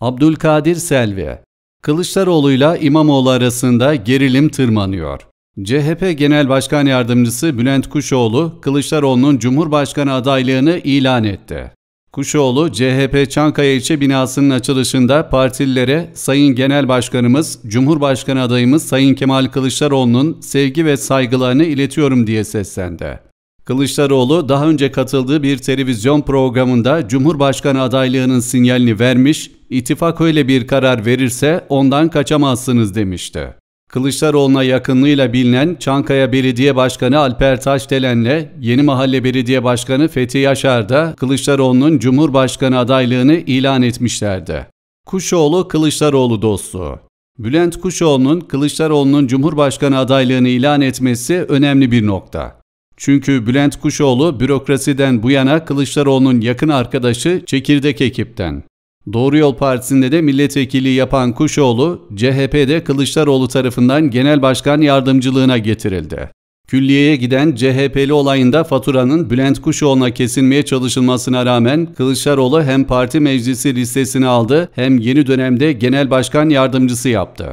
Abdülkadir Selvi Kılıçdaroğlu'yla İmamoğlu arasında gerilim tırmanıyor. CHP Genel Başkan Yardımcısı Bülent Kuşoğlu, Kılıçdaroğlu'nun Cumhurbaşkanı adaylığını ilan etti. Kuşoğlu, CHP Çankaya ilçe binasının açılışında partililere Sayın Genel Başkanımız, Cumhurbaşkanı adayımız Sayın Kemal Kılıçdaroğlu'nun sevgi ve saygılarını iletiyorum diye seslendi. Kılıçdaroğlu daha önce katıldığı bir televizyon programında Cumhurbaşkanı adaylığının sinyalini vermiş, ittifak öyle bir karar verirse ondan kaçamazsınız demişti. Kılıçdaroğlu'na yakınlığıyla bilinen Çankaya Belediye Başkanı Alper Taşdelen'le Yeni Mahalle Belediye Başkanı Fethi Yaşar da Kılıçdaroğlu'nun Cumhurbaşkanı adaylığını ilan etmişlerdi. Kuşoğlu Kılıçdaroğlu dostu. Bülent Kuşoğlu'nun Kılıçdaroğlu'nun Cumhurbaşkanı adaylığını ilan etmesi önemli bir nokta. Çünkü Bülent Kuşoğlu bürokrasiden bu yana Kılıçdaroğlu'nun yakın arkadaşı çekirdek ekipten. Doğru Yol Partisi'nde de milletvekili yapan Kuşoğlu, CHP'de Kılıçdaroğlu tarafından genel başkan yardımcılığına getirildi. Külliyeye giden CHP'li olayında faturanın Bülent Kuşoğlu'na kesilmeye çalışılmasına rağmen Kılıçdaroğlu hem parti meclisi listesini aldı hem yeni dönemde genel başkan yardımcısı yaptı.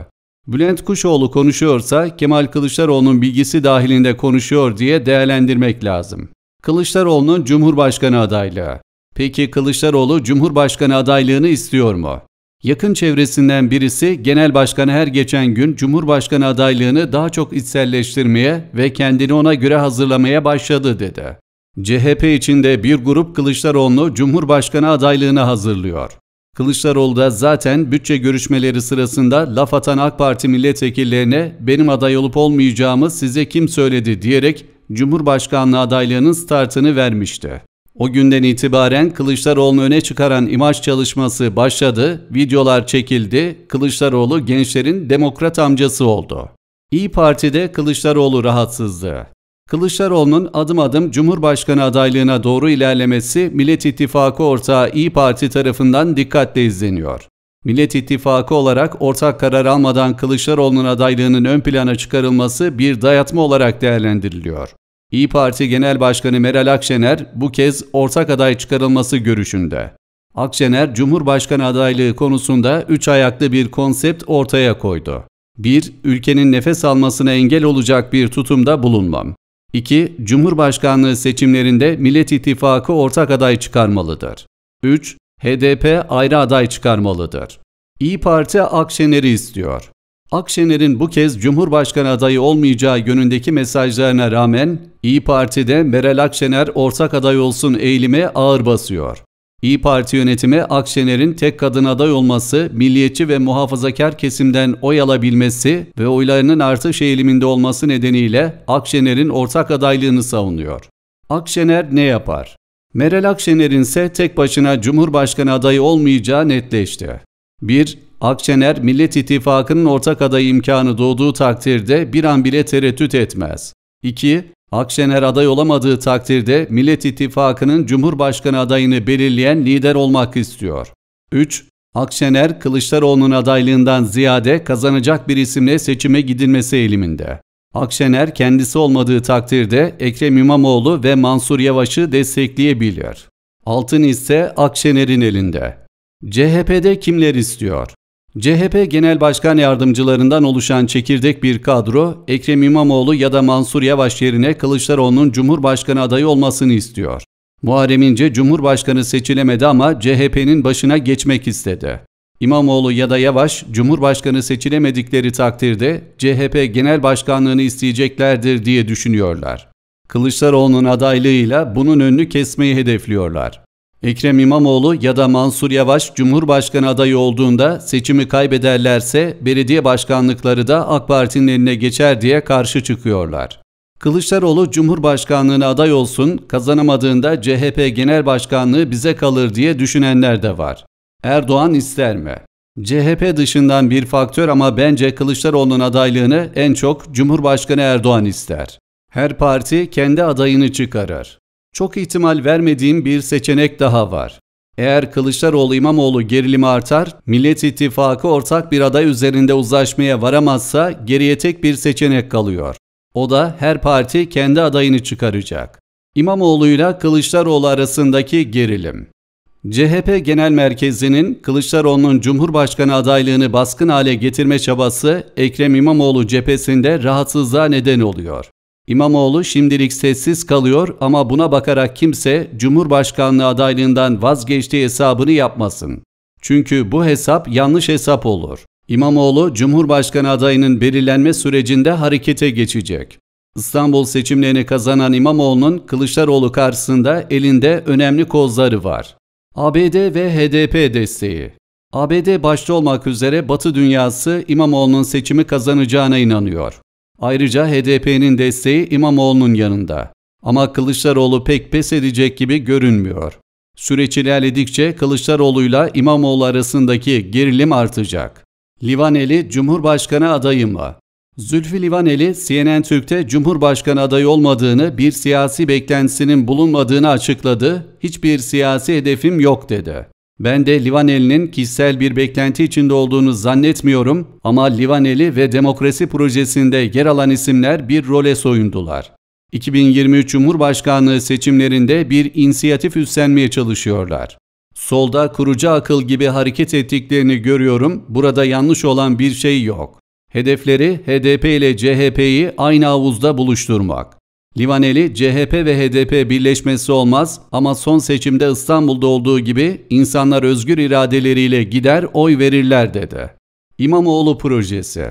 Bülent Kuşoğlu konuşuyorsa Kemal Kılıçdaroğlu'nun bilgisi dahilinde konuşuyor diye değerlendirmek lazım. Kılıçdaroğlu'nun Cumhurbaşkanı adaylığı. Peki Kılıçdaroğlu Cumhurbaşkanı adaylığını istiyor mu? Yakın çevresinden birisi genel başkanı her geçen gün Cumhurbaşkanı adaylığını daha çok içselleştirmeye ve kendini ona göre hazırlamaya başladı dedi. CHP içinde bir grup Kılıçdaroğlu Cumhurbaşkanı adaylığını hazırlıyor. Kılıçdaroğlu da zaten bütçe görüşmeleri sırasında laf atan AK Parti milletvekillerine benim aday olup olmayacağımı size kim söyledi diyerek Cumhurbaşkanlığı adaylığının startını vermişti. O günden itibaren Kılıçdaroğlu'nu öne çıkaran imaj çalışması başladı, videolar çekildi, Kılıçdaroğlu gençlerin demokrat amcası oldu. İyi Parti'de Kılıçdaroğlu rahatsızdı. Kılıçdaroğlu'nun adım adım Cumhurbaşkanı adaylığına doğru ilerlemesi Millet İttifakı ortağı İyi Parti tarafından dikkatle izleniyor. Millet İttifakı olarak ortak karar almadan Kılıçdaroğlu'nun adaylığının ön plana çıkarılması bir dayatma olarak değerlendiriliyor. İyi Parti Genel Başkanı Meral Akşener bu kez ortak aday çıkarılması görüşünde. Akşener, Cumhurbaşkanı adaylığı konusunda üç ayaklı bir konsept ortaya koydu. 1. Ülkenin nefes almasına engel olacak bir tutumda bulunmam. 2. Cumhurbaşkanlığı seçimlerinde Millet İttifakı ortak aday çıkarmalıdır. 3. HDP ayrı aday çıkarmalıdır. İyi Parti Akşener'i istiyor. Akşener'in bu kez Cumhurbaşkanı adayı olmayacağı yönündeki mesajlarına rağmen İyi Parti'de Meral Akşener ortak aday olsun eğilime ağır basıyor. İyi Parti yönetimi Akşener'in tek kadın aday olması, milliyetçi ve muhafazakar kesimden oy alabilmesi ve oylarının artış eğiliminde olması nedeniyle Akşener'in ortak adaylığını savunuyor. Akşener ne yapar? Meral Akşener'in ise tek başına Cumhurbaşkanı adayı olmayacağı netleşti. 1. Akşener Millet İttifakı'nın ortak adayı imkanı doğduğu takdirde bir an bile tereddüt etmez. 2. Akşener aday olamadığı takdirde Millet İttifakı'nın Cumhurbaşkanı adayını belirleyen lider olmak istiyor. 3. Akşener, Kılıçdaroğlu'nun adaylığından ziyade kazanacak bir isimle seçime gidilmesi eğiliminde. Akşener kendisi olmadığı takdirde Ekrem İmamoğlu ve Mansur Yavaş'ı destekleyebilir. Altın ise Akşener'in elinde. CHP'de kimler istiyor? CHP Genel Başkan Yardımcılarından oluşan çekirdek bir kadro, Ekrem İmamoğlu ya da Mansur Yavaş yerine Kılıçdaroğlu'nun Cumhurbaşkanı adayı olmasını istiyor. Muharrem İnce Cumhurbaşkanı seçilemedi ama CHP'nin başına geçmek istedi. İmamoğlu ya da Yavaş Cumhurbaşkanı seçilemedikleri takdirde CHP Genel Başkanlığını isteyeceklerdir diye düşünüyorlar. Kılıçdaroğlu'nun adaylığıyla bunun önünü kesmeyi hedefliyorlar. Ekrem İmamoğlu ya da Mansur Yavaş Cumhurbaşkanı adayı olduğunda seçimi kaybederlerse belediye başkanlıkları da AK Parti'nin eline geçer diye karşı çıkıyorlar. Kılıçdaroğlu Cumhurbaşkanlığına aday olsun, kazanamadığında CHP Genel Başkanlığı bize kalır diye düşünenler de var. Erdoğan ister mi? CHP dışından bir faktör ama bence Kılıçdaroğlu'nun adaylığını en çok Cumhurbaşkanı Erdoğan ister. Her parti kendi adayını çıkarır. Çok ihtimal vermediğim bir seçenek daha var. Eğer Kılıçdaroğlu İmamoğlu gerilimi artar, Millet İttifakı ortak bir aday üzerinde uzlaşmaya varamazsa geriye tek bir seçenek kalıyor. O da her parti kendi adayını çıkaracak. İmamoğlu'yla Kılıçdaroğlu arasındaki gerilim. CHP Genel Merkezi'nin Kılıçdaroğlu'nun Cumhurbaşkanı adaylığını baskın hale getirme çabası Ekrem İmamoğlu cephesinde rahatsızlığa neden oluyor. İmamoğlu şimdilik sessiz kalıyor ama buna bakarak kimse Cumhurbaşkanlığı adaylığından vazgeçtiği hesabını yapmasın. Çünkü bu hesap yanlış hesap olur. İmamoğlu Cumhurbaşkanı adayının belirlenme sürecinde harekete geçecek. İstanbul seçimlerini kazanan İmamoğlu'nun Kılıçdaroğlu karşısında elinde önemli kozları var. ABD ve HDP desteği. ABD başta olmak üzere Batı dünyası İmamoğlu'nun seçimi kazanacağına inanıyor. Ayrıca HDP'nin desteği İmamoğlu'nun yanında. Ama Kılıçdaroğlu pek pes edecek gibi görünmüyor. Süreç ilerledikçe Kılıçdaroğlu'yla İmamoğlu arasındaki gerilim artacak. Livaneli Cumhurbaşkanı adayı mı? Zülfü Livaneli, CNN Türk'te Cumhurbaşkanı adayı olmadığını, bir siyasi beklentisinin bulunmadığını açıkladı, hiçbir siyasi hedefim yok dedi. Ben de Livaneli'nin kişisel bir beklenti içinde olduğunu zannetmiyorum ama Livaneli ve demokrasi projesinde yer alan isimler bir role soyundular. 2023 Cumhurbaşkanlığı seçimlerinde bir inisiyatif üstlenmeye çalışıyorlar. Solda kurucu akıl gibi hareket ettiklerini görüyorum. Burada yanlış olan bir şey yok. Hedefleri HDP ile CHP'yi aynı havuzda buluşturmak. Livaneli, CHP ve HDP birleşmesi olmaz ama son seçimde İstanbul'da olduğu gibi insanlar özgür iradeleriyle gider oy verirler dedi. İmamoğlu projesi.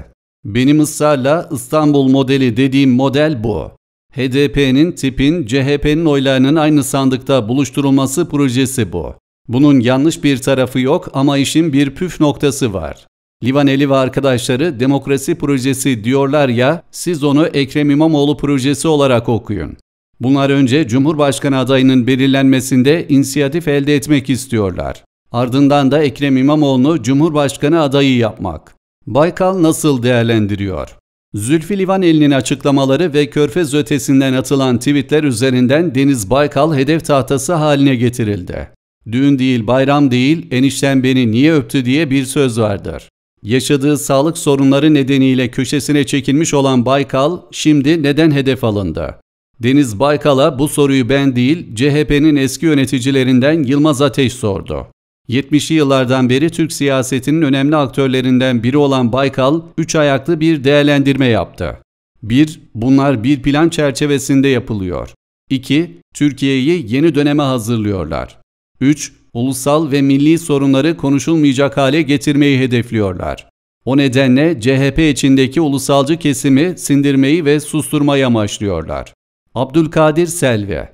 Benim ısrarla İstanbul modeli dediğim model bu. HDP'nin, tipin, CHP'nin oylarının aynı sandıkta buluşturulması projesi bu. Bunun yanlış bir tarafı yok ama işin bir püf noktası var. Livaneli ve arkadaşları demokrasi projesi diyorlar ya, siz onu Ekrem İmamoğlu projesi olarak okuyun. Bunlar önce Cumhurbaşkanı adayının belirlenmesinde inisiyatif elde etmek istiyorlar. Ardından da Ekrem İmamoğlu'nu Cumhurbaşkanı adayı yapmak. Baykal nasıl değerlendiriyor? Zülfü Livaneli'nin açıklamaları ve Körfez ötesinden atılan tweetler üzerinden Deniz Baykal hedef tahtası haline getirildi. Düğün değil bayram değil enişten beni niye öptü diye bir söz vardır. Yaşadığı sağlık sorunları nedeniyle köşesine çekilmiş olan Baykal şimdi neden hedef alındı? Deniz Baykal'a bu soruyu ben değil CHP'nin eski yöneticilerinden Yılmaz Ateş sordu. 70'li yıllardan beri Türk siyasetinin önemli aktörlerinden biri olan Baykal, üç ayaklı bir değerlendirme yaptı. 1. Bunlar bir plan çerçevesinde yapılıyor. 2. Türkiye'yi yeni döneme hazırlıyorlar. 3 ulusal ve milli sorunları konuşulmayacak hale getirmeyi hedefliyorlar. O nedenle CHP içindeki ulusalcı kesimi sindirmeyi ve susturmayı amaçlıyorlar. Abdülkadir Selvi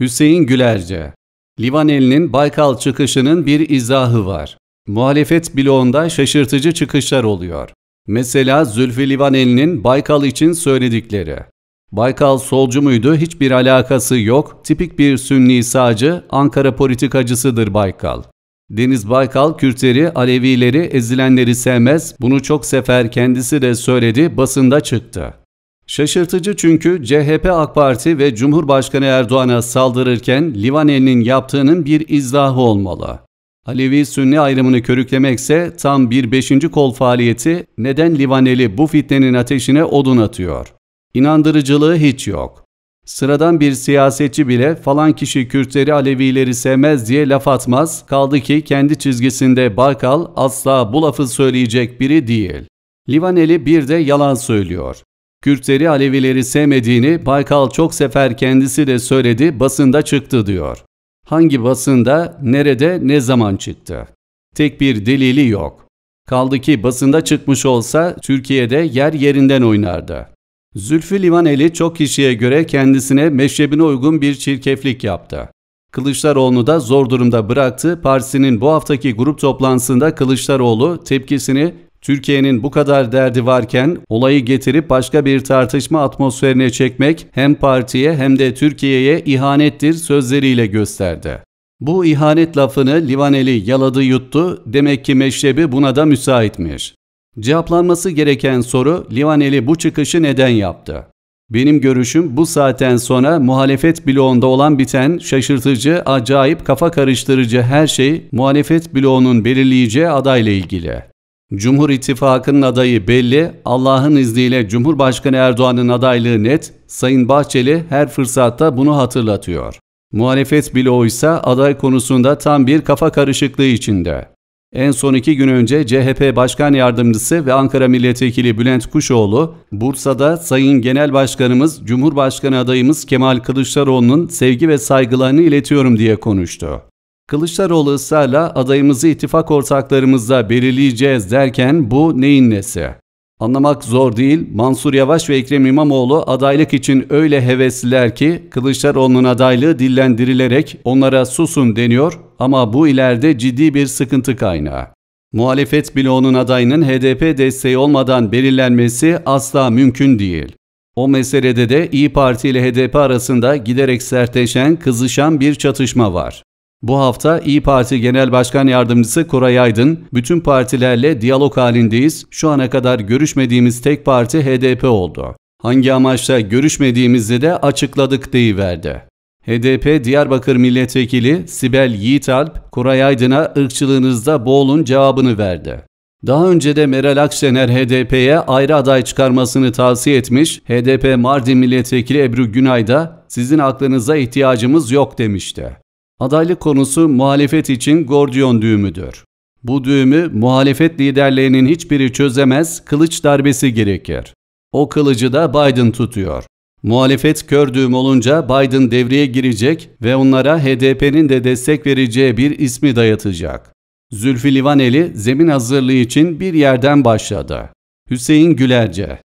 Hüseyin Gülerce Livaneli'nin Baykal çıkışının bir izahı var. Muhalefet bloğunda şaşırtıcı çıkışlar oluyor. Mesela Zülfü Livaneli'nin Baykal için söyledikleri. Baykal solcu muydu? Hiçbir alakası yok. Tipik bir Sünni sağcı, Ankara politikacısıdır Baykal. Deniz Baykal Kürtleri, Alevileri, ezilenleri sevmez. Bunu çok sefer kendisi de söyledi, basında çıktı. Şaşırtıcı çünkü CHP AK Parti ve Cumhurbaşkanı Erdoğan'a saldırırken Livaneli'nin yaptığının bir izahı olmalı. Alevi-Sünni ayrımını körüklemekse tam bir beşinci kol faaliyeti neden Livaneli bu fitnenin ateşine odun atıyor? İnandırıcılığı hiç yok. Sıradan bir siyasetçi bile falan kişi Kürtleri Alevileri sevmez diye laf atmaz, kaldı ki kendi çizgisinde Barkal asla bu lafı söyleyecek biri değil. Livaneli bir de yalan söylüyor. Kürtleri Alevileri sevmediğini Baykal çok sefer kendisi de söyledi, basında çıktı diyor. Hangi basında, nerede, ne zaman çıktı? Tek bir delili yok. Kaldı ki basında çıkmış olsa Türkiye'de yer yerinden oynardı. Zülfü Livaneli çok kişiye göre kendisine meşrebine uygun bir çirkeflik yaptı. Kılıçdaroğlu da zor durumda bıraktı. Partisinin bu haftaki grup toplantısında Kılıçdaroğlu tepkisini Türkiye'nin bu kadar derdi varken olayı getirip başka bir tartışma atmosferine çekmek hem partiye hem de Türkiye'ye ihanettir sözleriyle gösterdi. Bu ihanet lafını Livaneli yaladı yuttu, demek ki meşrebi buna da müsaitmiş. Cevaplanması gereken soru Livaneli bu çıkışı neden yaptı? Benim görüşüm bu saatten sonra muhalefet bloğunda olan biten şaşırtıcı, acayip, kafa karıştırıcı her şey muhalefet bloğunun belirleyeceği adayla ilgili. Cumhur İttifakı'nın adayı belli, Allah'ın izniyle Cumhurbaşkanı Erdoğan'ın adaylığı net, Sayın Bahçeli her fırsatta bunu hatırlatıyor. Muhalefet bloğu ise aday konusunda tam bir kafa karışıklığı içinde. En son iki gün önce CHP Başkan Yardımcısı ve Ankara Milletvekili Bülent Kuşoğlu, Bursa'da Sayın Genel Başkanımız, Cumhurbaşkanı adayımız Kemal Kılıçdaroğlu'nun sevgi ve saygılarını iletiyorum diye konuştu. Kılıçdaroğlu ısrarla adayımızı ittifak ortaklarımızla belirleyeceğiz derken bu neyin nesi? Anlamak zor değil, Mansur Yavaş ve Ekrem İmamoğlu adaylık için öyle hevesliler ki Kılıçdaroğlu'nun adaylığı dillendirilerek onlara susun deniyor ama bu ileride ciddi bir sıkıntı kaynağı. Muhalefet bloğunun adayının HDP desteği olmadan belirlenmesi asla mümkün değil. O meselede de İyi Parti ile HDP arasında giderek sertleşen, kızışan bir çatışma var. Bu hafta İyi Parti Genel Başkan Yardımcısı Koray Aydın, bütün partilerle diyalog halindeyiz, şu ana kadar görüşmediğimiz tek parti HDP oldu. Hangi amaçla görüşmediğimizi de açıkladık deyiverdi. HDP Diyarbakır Milletvekili Sibel Yiğitalp, Koray Aydın'a ırkçılığınızda boğulun cevabını verdi. Daha önce de Meral Akşener HDP'ye ayrı aday çıkarmasını tavsiye etmiş, HDP Mardin Milletvekili Ebru Günay da sizin aklınıza ihtiyacımız yok demişti. Adaylık konusu muhalefet için gordiyon düğümüdür. Bu düğümü muhalefet liderlerinin hiçbiri çözemez, kılıç darbesi gerekir. O kılıcı da Biden tutuyor. Muhalefet kör düğüm olunca Biden devreye girecek ve onlara HDP'nin de destek vereceği bir ismi dayatacak. Zülfü Livaneli zemin hazırlığı için bir yerden başladı. Hüseyin Gülerce